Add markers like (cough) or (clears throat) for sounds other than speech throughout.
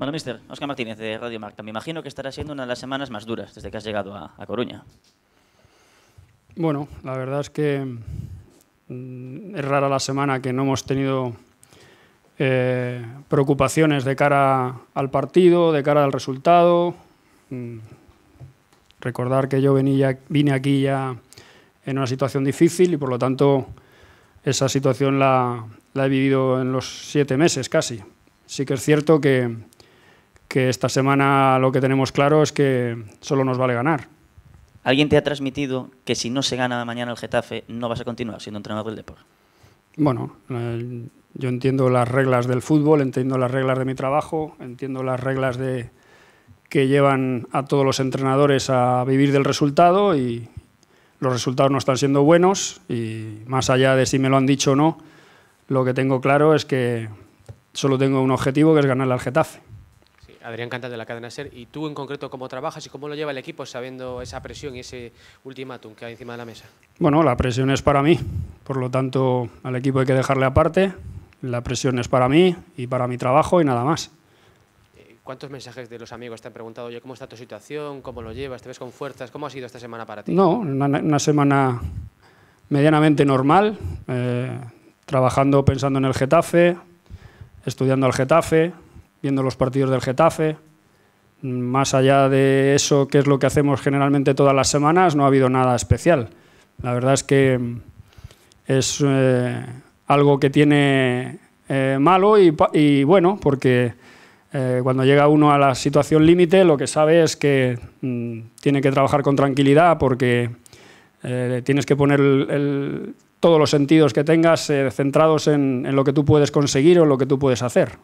Bueno, mister, Oscar Martínez de Radio Marca, me imagino que estará siendo una de las semanas más duras desde que has llegado a, Coruña. Bueno, la verdad es que mm, es rara la semana que no hemos tenido eh, preocupaciones de cara al partido, de cara al resultado. Mm, recordar que yo venía, vine aquí ya en una situación difícil y por lo tanto esa situación la, la he vivido en los siete meses casi. Sí que es cierto que que esta semana lo que tenemos claro es que solo nos vale ganar. ¿Alguien te ha transmitido que si no se gana mañana el Getafe no vas a continuar siendo entrenador del deporte? Bueno, eh, yo entiendo las reglas del fútbol, entiendo las reglas de mi trabajo, entiendo las reglas de que llevan a todos los entrenadores a vivir del resultado y los resultados no están siendo buenos y más allá de si me lo han dicho o no, lo que tengo claro es que solo tengo un objetivo que es ganar el Getafe. Adrián Cantal de la cadena SER, y tú en concreto cómo trabajas y cómo lo lleva el equipo sabiendo esa presión y ese ultimátum que hay encima de la mesa. Bueno, la presión es para mí, por lo tanto al equipo hay que dejarle aparte, la presión es para mí y para mi trabajo y nada más. Eh, ¿Cuántos mensajes de los amigos te han preguntado, oye, cómo está tu situación, cómo lo llevas, te ves con fuerzas, cómo ha sido esta semana para ti? No, una, semana medianamente normal, eh, trabajando pensando en el Getafe, estudiando al Getafe, viendo los partidos del Getafe. Más allá de eso, que es lo que hacemos generalmente todas las semanas, no ha habido nada especial. La verdad es que mm, es eh, algo que tiene eh, malo y, bueno, porque eh, cuando llega uno a la situación límite, lo que sabe es que mm, tiene que trabajar con tranquilidad porque tienes que poner todos los sentidos que tengas centrados en, lo que tú puedes conseguir o lo que tú puedes hacer.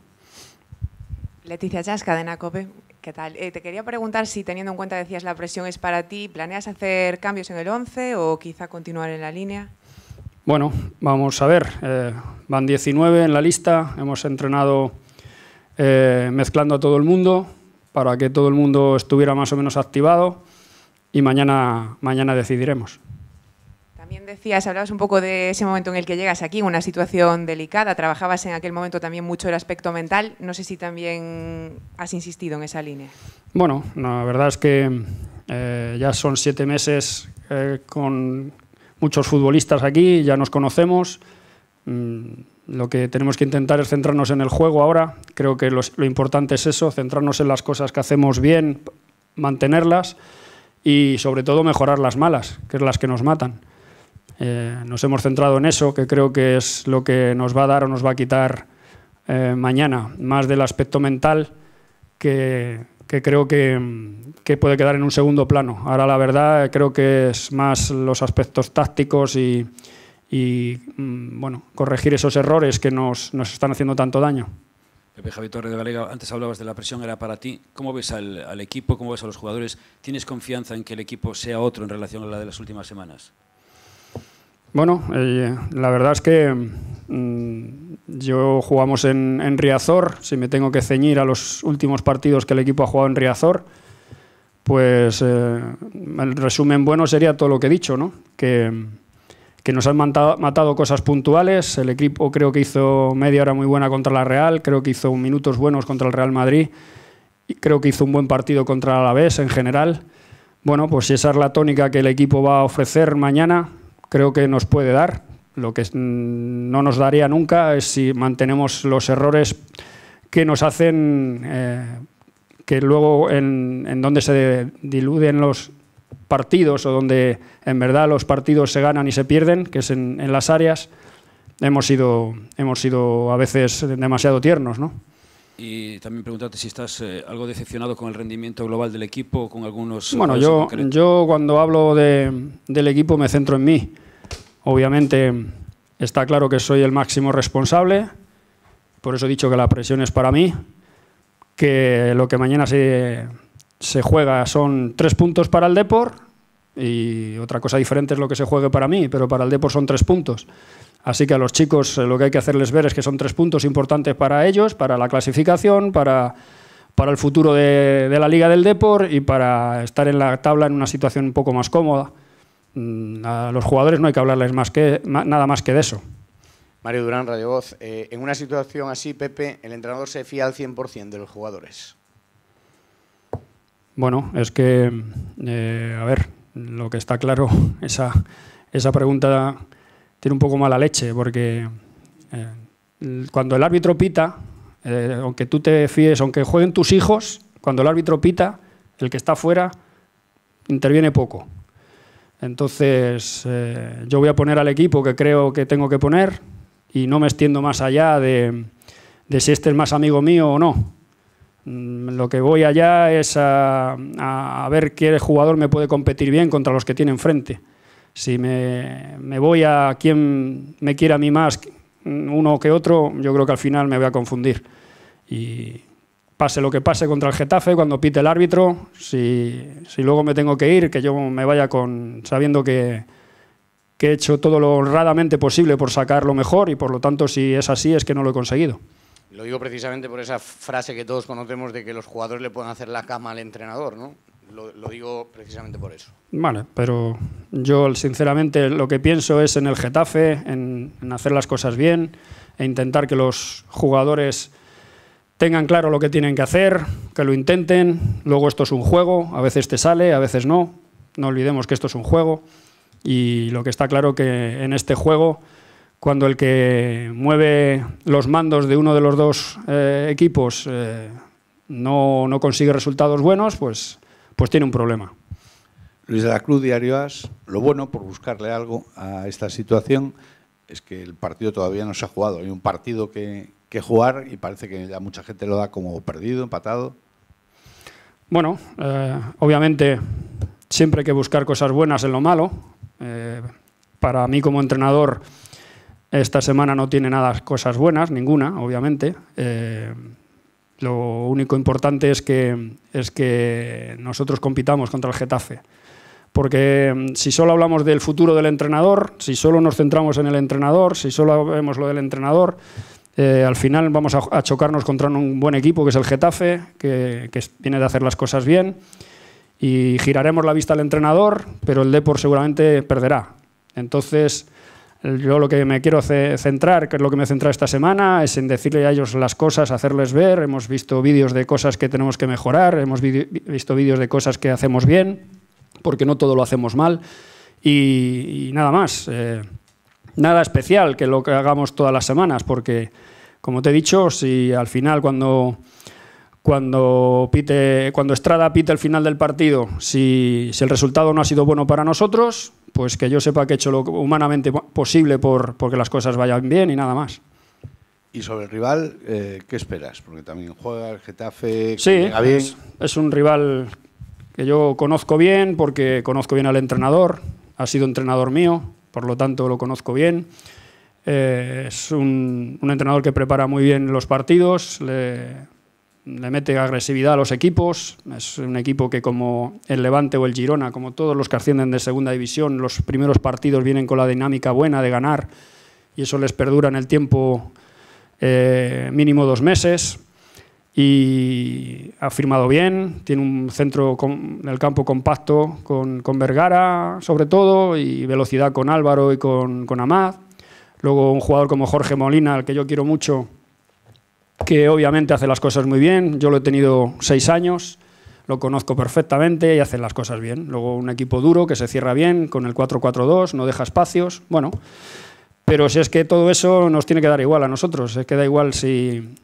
Leticia Chas, Cadena COPE. ¿Qué tal? Eh, te quería preguntar si, teniendo en cuenta, decías, la presión es para ti, ¿planeas hacer cambios en el 11 o quizá continuar en la línea? Bueno, vamos a ver. Eh, van 19 en la lista. Hemos entrenado eh, mezclando a todo el mundo para que todo el mundo estuviera más o menos activado y mañana, mañana decidiremos. También decías, hablabas un poco de ese momento en el que llegas aquí, una situación delicada, trabajabas en aquel momento también mucho el aspecto mental, no sé si también has insistido en esa línea. Bueno, la verdad es que eh, ya son siete meses eh, con muchos futbolistas aquí, ya nos conocemos. Mm, lo que tenemos que intentar es centrarnos en el juego ahora. Creo que lo importante es eso, centrarnos en las cosas que hacemos bien, mantenerlas y sobre todo mejorar las malas, que es las que nos matan. Eh, nos hemos centrado en eso, que creo que es lo que nos va a dar o nos va a quitar eh, mañana, más del aspecto mental que, creo que, puede quedar en un segundo plano. Ahora la verdad creo que es más los aspectos tácticos y, mm, bueno, corregir esos errores que nos, están haciendo tanto daño. Pepe Torre de antes hablabas de la presión, era para ti. ¿Cómo ves al, al equipo? ¿Cómo ves a los jugadores? ¿Tienes confianza en que el equipo sea otro en relación a la de las últimas semanas? Bueno, eh, la verdad es que mm, yo jugamos en, Riazor, si me tengo que ceñir a los últimos partidos que el equipo ha jugado en Riazor, pues eh, el resumen bueno sería todo lo que he dicho, ¿no? Que, nos han matado, cosas puntuales, el equipo creo que hizo media hora muy buena contra la Real, creo que hizo minutos buenos contra el Real Madrid, y creo que hizo un buen partido contra la Alavés en general. Bueno, pues si esa es la tónica que el equipo va a ofrecer mañana, creo que nos puede dar. Lo que mm, no nos daría nunca es si mantenemos los errores que nos hacen eh, que luego en, donde se diluden los partidos o donde en verdad los partidos se ganan y se pierden, que es en, en las áreas, hemos sido, hemos sido a veces demasiado tiernos, ¿no? Y también preguntarte si estás eh, algo decepcionado con el rendimiento global del equipo, con algunos... Bueno, yo, yo cuando hablo de, del equipo me centro en mí. Obviamente está claro que soy el máximo responsable, por eso he dicho que la presión es para mí, que lo que mañana se, se juega son tres puntos para el Depor y otra cosa diferente es lo que se juegue para mí, pero para el Depor son tres puntos. Así que a los chicos eh, lo que hay que hacerles ver es que son tres puntos importantes para ellos, para la clasificación, para, para el futuro de, la Liga del Deport y para estar en la tabla en una situación un poco más cómoda. Mm, a los jugadores no hay que hablarles más que, nada más que de eso. Mario Durán, Radio Voz. Eh, en una situación así, Pepe, ¿el entrenador se fía al 100% de los jugadores? Bueno, es que, eh, a ver, lo que está claro, (laughs) esa, esa pregunta tiene un poco mala leche, porque eh, cuando el árbitro pita, eh, aunque tú te fíes, aunque jueguen tus hijos, cuando el árbitro pita, el que está fuera interviene poco. Entonces, eh, yo voy a poner al equipo que creo que tengo que poner y no me extiendo más allá de, si este es más amigo mío o no. Mm, lo que voy allá es a, a ver qué jugador me puede competir bien contra los que tiene enfrente. Si me, voy a quien me quiera a mí más, uno que otro, yo creo que al final me voy a confundir. Y pase lo que pase contra el Getafe, cuando pite el árbitro, si, luego me tengo que ir, que yo me vaya con sabiendo que, que he hecho todo lo honradamente posible por sacar lo mejor y por lo tanto si es así es que no lo he conseguido. Lo digo precisamente por esa frase que todos conocemos de que los jugadores le pueden hacer la cama al entrenador, ¿no? Lo, digo precisamente por eso. Vale, pero yo sinceramente lo que pienso es en el Getafe, en, hacer las cosas bien e intentar que los jugadores tengan claro lo que tienen que hacer, que lo intenten. Luego esto es un juego, a veces te sale, a veces no. No olvidemos que esto es un juego y lo que está claro que en este juego, cuando el que mueve los mandos de uno de los dos eh, equipos eh, no, no, consigue resultados buenos, pues pues tiene un problema. Luis de la Cruz, Diario As, lo bueno por buscarle algo a esta situación es que el partido todavía no se ha jugado. Hay un partido que, jugar y parece que ya mucha gente lo da como perdido, empatado. Bueno, eh, obviamente siempre hay que buscar cosas buenas en lo malo. Eh, para mí como entrenador esta semana no tiene nada cosas buenas, ninguna, obviamente. Eh, lo único importante es que, es que nosotros compitamos contra el Getafe. Porque mm, si solo hablamos del futuro del entrenador, si solo nos centramos en el entrenador, si solo vemos lo del entrenador, eh, al final vamos a, chocarnos contra un buen equipo que es el Getafe, que, que, viene de hacer las cosas bien. Y giraremos la vista al entrenador, pero el Depor seguramente perderá. Entonces, yo lo que me quiero centrar, que es lo que me he esta semana, es en decirle a ellos las cosas, hacerles ver. Hemos visto vídeos de cosas que tenemos que mejorar, hemos visto vídeos de cosas que hacemos bien, porque no todo lo hacemos mal. Y, nada más. Eh, nada especial que lo que hagamos todas las semanas, porque, como te he dicho, si al final cuando cuando, cuando Estrada pite el final del partido, si, el resultado no ha sido bueno para nosotros, pues que yo sepa que he hecho lo humanamente posible por, que las cosas vayan bien y nada más. Y sobre el rival, eh, ¿qué esperas? Porque también juega el Getafe. Sí, Es, un rival que yo conozco bien porque conozco bien al entrenador, ha sido entrenador mío, por lo tanto lo conozco bien. Eh, es un, un, entrenador que prepara muy bien los partidos, le, le mete agresividad a los equipos. Es un equipo que como el Levante o el Girona, como todos los que ascienden de segunda división, los primeros partidos vienen con la dinámica buena de ganar y eso les perdura en el tiempo eh, mínimo dos meses. Y ha firmado bien, tiene un centro con, el campo compacto con, con, Vergara, sobre todo, y velocidad con Álvaro y con, con Amad. Luego un jugador como Jorge Molina, al que yo quiero mucho, que obviamente hace las cosas muy bien. Yo lo he tenido seis años, lo conozco perfectamente y hace las cosas bien. Luego un equipo duro que se cierra bien con el 4-4-2, no deja espacios. Bueno, pero si es que todo eso nos tiene que dar igual a nosotros. Es que da igual si,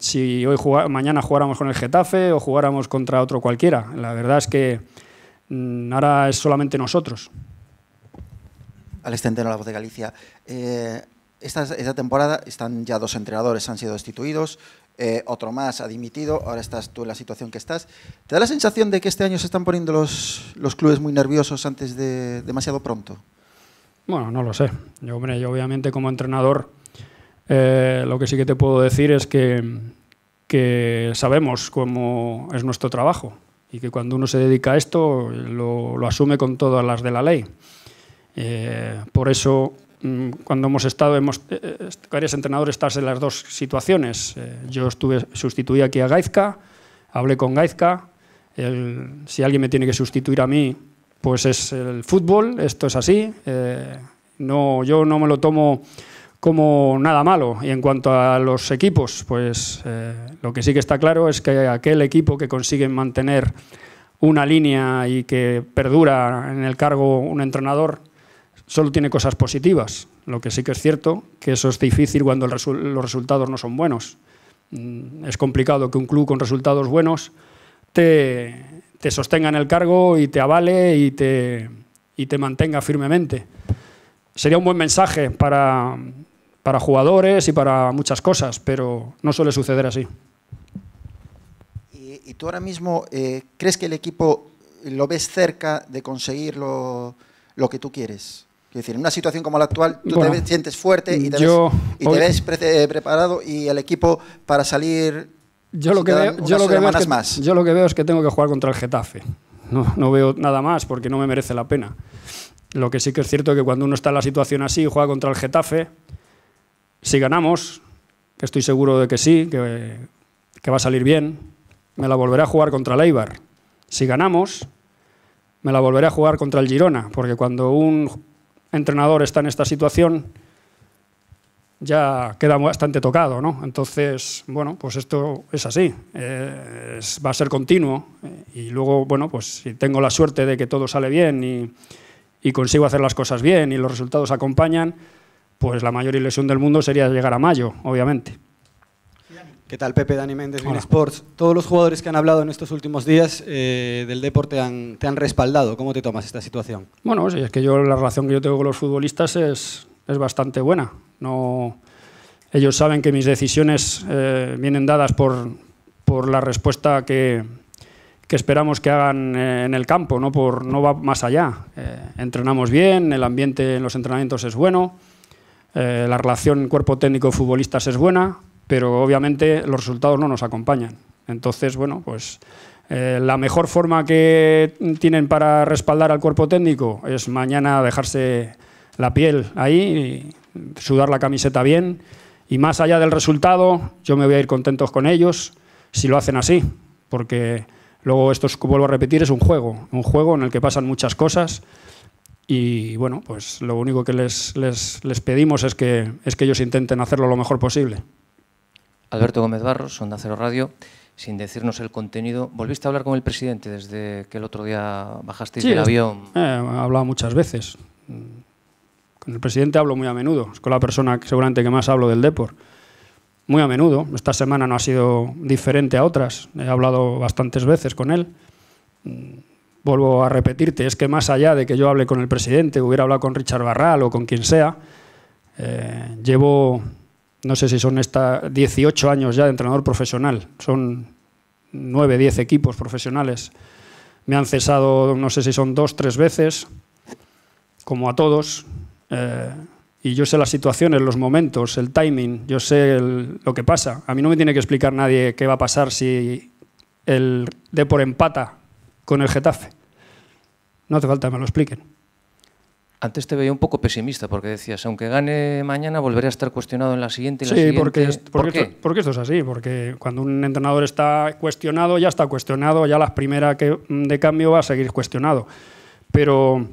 hoy mañana jugáramos con el Getafe o jugáramos contra otro cualquiera. La verdad es que mm, ahora es solamente nosotros. Alex La Voz de Galicia. Eh, esta, esta, temporada están ya dos entrenadores, han sido destituidos, eh, otro más ha dimitido, ahora estás tú en la situación que estás. ¿Te da la sensación de que este año se están poniendo los, los clubes muy nerviosos antes de demasiado pronto? Bueno, no lo sé. Yo, hombre, yo obviamente como entrenador eh, lo que sí que te puedo decir es que, que, sabemos cómo es nuestro trabajo y que cuando uno se dedica a esto lo, asume con todas las de la ley. Eh, por eso Mm, cuando hemos estado, hemos, eh, eh, varios entrenadores estás en las dos situaciones. Eh, yo estuve, sustituí aquí a Gaizka, hablé con Gaizka, si alguien me tiene que sustituir a mí, pues es el fútbol, esto es así. no, yo no me lo tomo como nada malo. Y en cuanto a los equipos, pues lo que sí que está claro es que aquel equipo que consigue mantener una línea y que perdura en el cargo un entrenador, solo tiene cosas positivas. Lo que sí que es cierto, que eso es difícil cuando los resultados no son buenos. Mm, es complicado que un club con resultados buenos te, sostenga en el cargo y te avale y te, y te mantenga firmemente. Sería un buen mensaje para, jugadores y para muchas cosas, pero no suele suceder así. ¿Y, tú ahora mismo eh, crees que el equipo lo ves cerca de conseguir lo que tú quieres? decir, en una situación como la actual, tú te sientes fuerte y te, ves, y te eh, preparado y el equipo para salir. Yo lo, que veo, es que, más. yo lo que veo es que tengo que jugar contra el Getafe. No, veo nada más porque no me merece la pena. Lo que sí que es cierto es que cuando uno está en la situación así y juega contra el Getafe, si ganamos, que estoy seguro de que sí, que, que va a salir bien, me la volveré a jugar contra el Eibar. Si ganamos, me la volveré a jugar contra el Girona, porque cuando un entrenador está en esta situación, ya queda bastante tocado, ¿no? Entonces, bueno, pues esto es así, eh, va a ser continuo eh, y luego, bueno, pues si tengo la suerte de que todo sale bien y, consigo hacer las cosas bien y los resultados acompañan, pues la mayor ilusión del mundo sería llegar a mayo, obviamente. ¿Qué tal, Pepe? Dani Méndez, de Sports. Todos los jugadores que han hablado en estos últimos días eh, del deporte te han respaldado. ¿Cómo te tomas esta situación? Bueno, es que yo la relación que yo tengo con los futbolistas es, es bastante buena. No, ellos saben que mis decisiones eh, vienen dadas por, por la respuesta que, que esperamos que hagan eh, en el campo, no, por, no va más allá. entrenamos bien, el ambiente en los entrenamientos es bueno, la relación cuerpo técnico-futbolistas es buena pero obviamente los resultados no nos acompañan. Entonces, bueno, pues eh, la mejor forma que tienen para respaldar al cuerpo técnico es mañana dejarse la piel ahí, y sudar la camiseta bien y más allá del resultado, yo me voy a ir contentos con ellos si lo hacen así, porque luego esto, vuelvo a repetir, es un juego, un juego en el que pasan muchas cosas y bueno, pues lo único que les, pedimos es que, es que ellos intenten hacerlo lo mejor posible. Alberto Gómez Barros, Onda Cero Radio. Sin decirnos el contenido, ¿volviste a hablar con el presidente desde que el otro día bajasteis del avión? Sí, eh, he hablado muchas veces. Con el presidente hablo muy a menudo. Es con la persona que seguramente que más hablo del deporte. Muy a menudo. Esta semana no ha sido diferente a otras. He hablado bastantes veces con él. Mm, vuelvo a repetirte, es que más allá de que yo hable con el presidente, hubiera hablado con Richard Barral o con quien sea, eh, llevo no sé si son esta 18 años ya de entrenador profesional, son 9, 10 equipos profesionales. Me han cesado, no sé si son dos, tres veces, como a todos. Eh, y yo sé las situaciones, los momentos, el timing, yo sé lo que pasa. A mí no me tiene que explicar nadie qué va a pasar si el por empata con el Getafe. No hace falta que me lo expliquen. Antes te veía un poco pesimista porque decías, aunque gane mañana, volveré a estar cuestionado en la siguiente. Y Porque, porque, Esto, es así, porque cuando un entrenador está cuestionado, ya está cuestionado, ya la primera que, mm, de cambio va a seguir cuestionado. Pero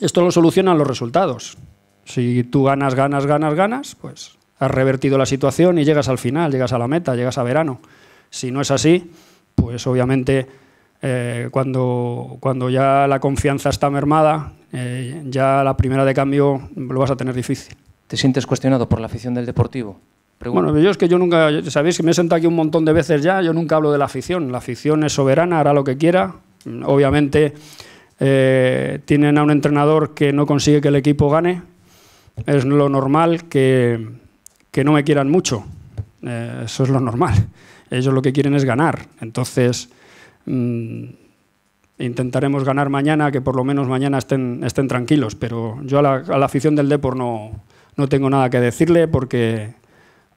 esto lo solucionan los resultados. Si tú ganas, ganas, ganas, ganas, pues has revertido la situación y llegas al final, llegas a la meta, llegas a verano. Si no es así, pues obviamente eh, cuando, cuando ya la confianza está mermada, eh, ya la primera de cambio lo vas a tener difícil. ¿Te sientes cuestionado por la afición del deportivo? Bueno, yo es que yo nunca, sabéis que me he sentado aquí un montón de veces ya, yo nunca hablo de la afición, la afición es soberana, hará lo que quiera, obviamente eh, tienen a un entrenador que no consigue que el equipo gane, es lo normal que, que no me quieran mucho, eso es lo normal, ellos lo que quieren es ganar, entonces Mm, intentaremos ganar mañana, que por lo menos mañana estén, estén tranquilos, pero yo a la, afición del deporte no, tengo nada que decirle porque,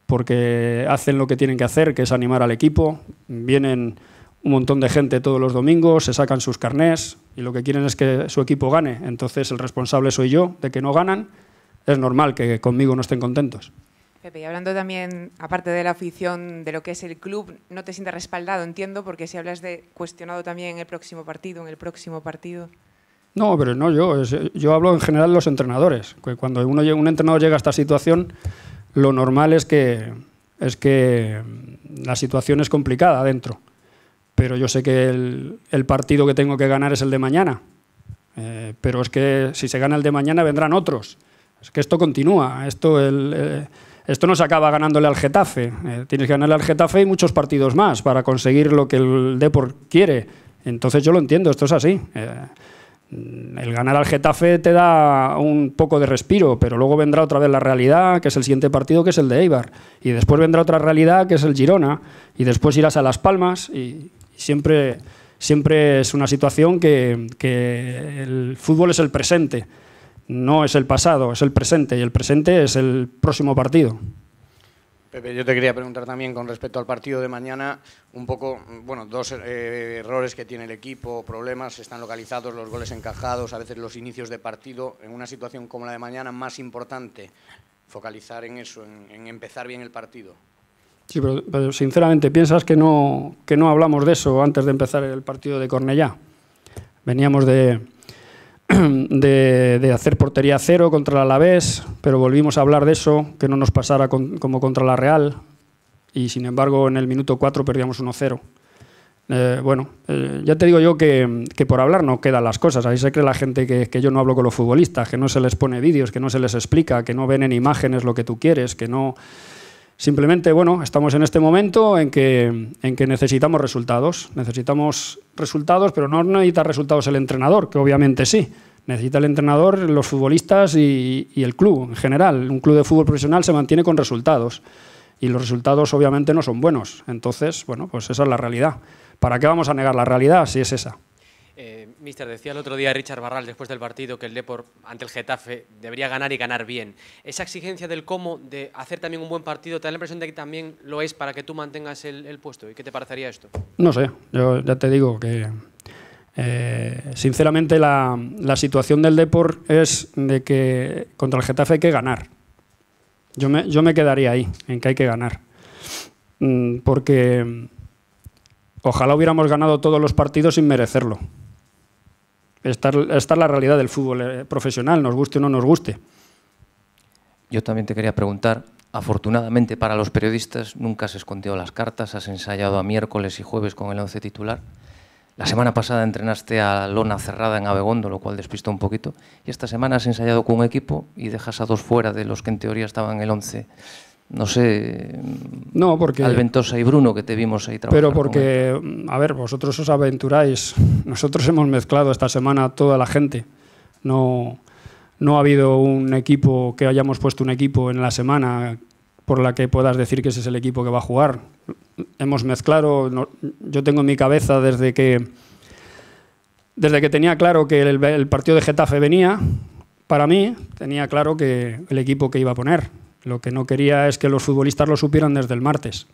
porque hacen lo que tienen que hacer, que es animar al equipo, vienen un montón de gente todos los domingos, se sacan sus carnés y lo que quieren es que su equipo gane, entonces el responsable soy yo de que no ganan, es normal que conmigo no estén contentos. Pepe, y hablando también, aparte de la afición, de lo que es el club, no te sientes respaldado, entiendo, porque si hablas de cuestionado también en el próximo partido, en el próximo partido. No, pero no yo, yo hablo en general de los entrenadores. cuando uno, un entrenador llega a esta situación, lo normal es que, es que mm, la situación es complicada adentro. Pero yo sé que el, partido que tengo que ganar es el de mañana. Eh, pero es que si se gana el de mañana vendrán otros. Es que esto continúa. Esto, el, eh, esto no se acaba ganándole al Getafe. Eh, tienes que ganarle al Getafe y muchos partidos más para conseguir lo que el Depor quiere. Entonces yo lo entiendo, esto es así. Eh, el ganar al Getafe te da un poco de respiro, pero luego vendrá otra vez la realidad, que es el siguiente partido, que es el de Eibar. Y después vendrá otra realidad, que es el Girona. Y después irás a Las Palmas y, siempre, siempre es una situación que, que el fútbol es el presente no es el pasado, es el presente, y el presente es el próximo partido. Pepe, yo te quería preguntar también con respecto al partido de mañana, un poco, bueno, dos eh, errores que tiene el equipo, problemas, están localizados los goles encajados, a veces los inicios de partido, en una situación como la de mañana, más importante focalizar en eso, en, empezar bien el partido. Sí, pero, sinceramente, ¿piensas que no, que no hablamos de eso antes de empezar el partido de Cornellá? Veníamos de, (clears throat) de, hacer portería cero contra el Alavés, pero volvimos a hablar de eso, que no nos pasara como contra la Real, y sin embargo en el minuto 4 perdíamos 1-0. Eh, bueno, eh, ya te digo yo que, por hablar no quedan las cosas. Ahí se cree la gente que, que, yo no hablo con los futbolistas, que no se les pone vídeos, que no se les explica, que no ven en imágenes lo que tú quieres, que no, Simplemente, bueno, estamos en este momento en que, en que necesitamos resultados. Necesitamos resultados, pero no necesita resultados el entrenador, que obviamente sí. Necesita el entrenador, los futbolistas y, y el club en general. Un club de fútbol profesional se mantiene con resultados y los resultados obviamente no son buenos. Entonces, bueno, pues esa es la realidad. ¿Para qué vamos a negar la realidad si es esa? Eh, mister, decía el otro día Richard Barral después del partido que el Depor ante el Getafe debería ganar y ganar bien. Esa exigencia del cómo, de hacer también un buen partido, ¿te da la impresión de que también lo es para que tú mantengas el, puesto? ¿Y qué te parecería esto? No sé, yo ya te digo que eh, sinceramente la, situación del Depor es de que contra el Getafe hay que ganar. Yo me, yo me quedaría ahí, en que hay que ganar. Mm, porque ojalá hubiéramos ganado todos los partidos sin merecerlo. Esta, la realidad del fútbol eh, profesional, nos guste o no nos guste. Yo también te quería preguntar, afortunadamente para los periodistas nunca has escondido las cartas, has ensayado a miércoles y jueves con el once titular. La semana pasada entrenaste a lona cerrada en Abegondo, lo cual despistó un poquito. Y esta semana has ensayado con un equipo y dejas a dos fuera de los que en teoría estaban en el 11 no sé, no, porque, Alventosa y Bruno que te vimos ahí trabajando. Pero porque, a ver, vosotros os aventuráis, nosotros hemos mezclado esta semana toda la gente, no, no ha habido un equipo que hayamos puesto un equipo en la semana por la que puedas decir que ese es el equipo que va a jugar. Hemos mezclado, yo tengo en mi cabeza desde que, desde que tenía claro que el, el partido de Getafe venía, para mí tenía claro que el equipo que iba a poner lo que no quería es que los futbolistas lo supieran desde el martes.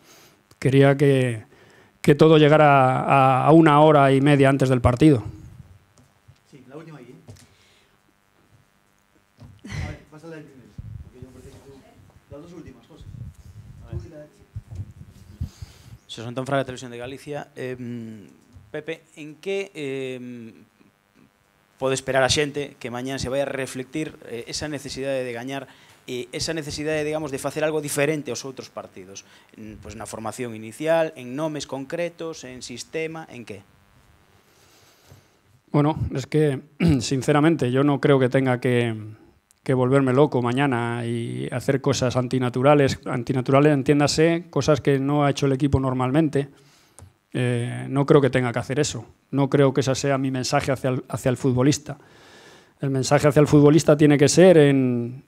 Quería que, todo llegara a, una hora y media antes del partido. Sí, la última ahí. ¿eh? A la las dos últimas cosas. Fraga, Televisión de Galicia. Eh, Pepe, en qué eh, puede esperar a gente que mañana se vaya a reflectir esa necesidad de ganar? Y esa necesidad de hacer algo diferente los otros partidos, en, pues, formación inicial, en nombres concretos, en sistema, en qué? Bueno, es que, (clears throat) sinceramente, yo no creo que tenga que, volverme loco mañana y hacer cosas antinaturales. Antinaturales, entiéndase, cosas que no ha hecho el equipo normalmente. Eh, no creo que tenga que hacer eso. No creo que ese sea mi mensaje hacia el futbolista el mensaje hacia el futbolista tiene que ser en,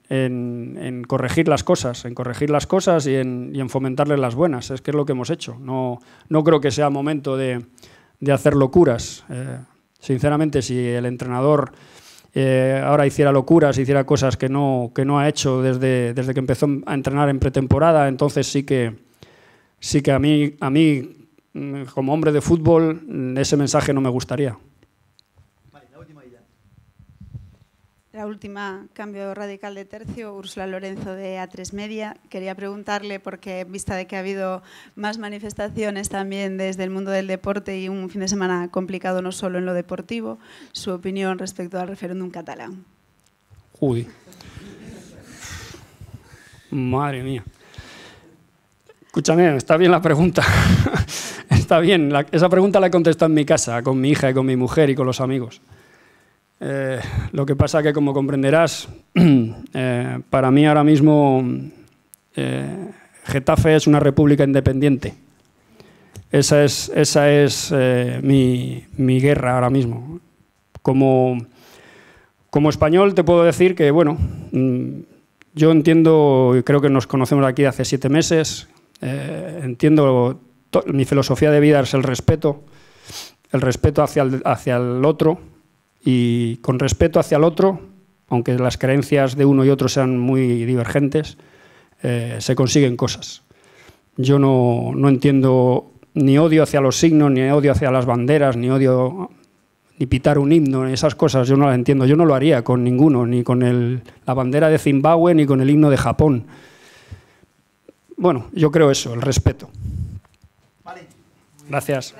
corregir las cosas, en corregir las cosas y en, y fomentarle las buenas. Es que es lo que hemos hecho. No, no creo que sea momento de, hacer locuras. Eh, sinceramente, si el entrenador eh, ahora hiciera locuras, hiciera cosas que no, que no ha hecho desde, desde que empezó a entrenar en pretemporada, entonces sí que, sí que a, mí, a mí, mm, como hombre de fútbol, mm, ese mensaje no me gustaría. La última, cambio radical de tercio, Úrsula Lorenzo de A3 Media. Quería preguntarle, porque en vista de que ha habido más manifestaciones también desde el mundo del deporte y un fin de semana complicado no solo en lo deportivo, su opinión respecto al referéndum catalán. Uy. Madre mía. Escúchame, está bien la pregunta. (laughs) está bien, esa pregunta la he contestado en mi casa, con mi hija y con mi mujer y con los amigos. Eh, lo que pasa que, como comprenderás, (clears throat) eh, para mí ahora mismo eh, Getafe es una república independiente. Esa es, mi, guerra ahora mismo. Como, español te puedo decir que, bueno, mm, yo entiendo, y creo que nos conocemos aquí hace siete meses, entiendo, mi filosofía de vida es el respeto, el respeto hacia hacia el otro, y con respeto hacia el otro, aunque las creencias de uno y otro sean muy divergentes, eh, se consiguen cosas. Yo no, entiendo ni odio hacia los signos, ni odio hacia las banderas, ni odio ni pitar un himno, esas cosas yo no las entiendo. Yo no lo haría con ninguno, ni con la bandera de Zimbabue, ni con el himno de Japón. Bueno, yo creo eso, el respeto. Gracias.